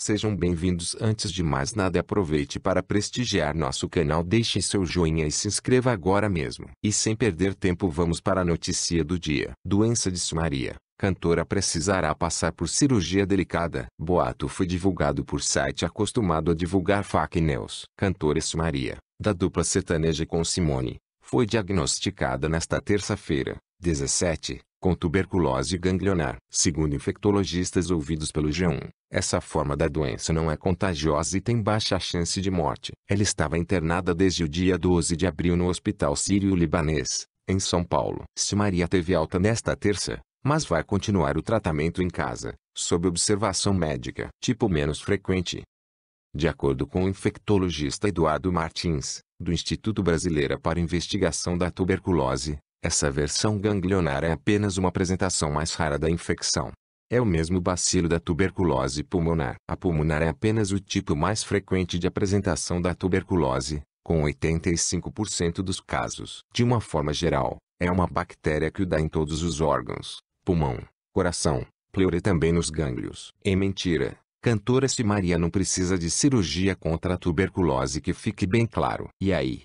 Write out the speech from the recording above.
Sejam bem-vindos. Antes de mais nada, aproveite para prestigiar nosso canal, deixe seu joinha e se inscreva agora mesmo. E sem perder tempo, vamos para a notícia do dia. Doença de Sumaria. Cantora precisará passar por cirurgia delicada. Boato foi divulgado por site acostumado a divulgar fake news. Cantora Sumaria, da dupla sertaneja com Simone, foi diagnosticada nesta terça-feira 17, com tuberculose ganglionar. Segundo infectologistas ouvidos pelo G1, essa forma da doença não é contagiosa e tem baixa chance de morte. Ela estava internada desde o dia 12 de abril no Hospital Sírio-Libanês, em São Paulo. Se Maria teve alta nesta terça, mas vai continuar o tratamento em casa, sob observação médica. Tipo menos frequente. De acordo com o infectologista Eduardo Martins, do Instituto Brasileiro para Investigação da Tuberculose, essa versão ganglionar é apenas uma apresentação mais rara da infecção. É o mesmo bacilo da tuberculose pulmonar. A pulmonar é apenas o tipo mais frequente de apresentação da tuberculose, com 85% dos casos. De uma forma geral, é uma bactéria que o dá em todos os órgãos, pulmão, coração, pleura e também nos gânglios. É mentira. Cantora se Maria não precisa de cirurgia contra a tuberculose que fique bem claro. E aí,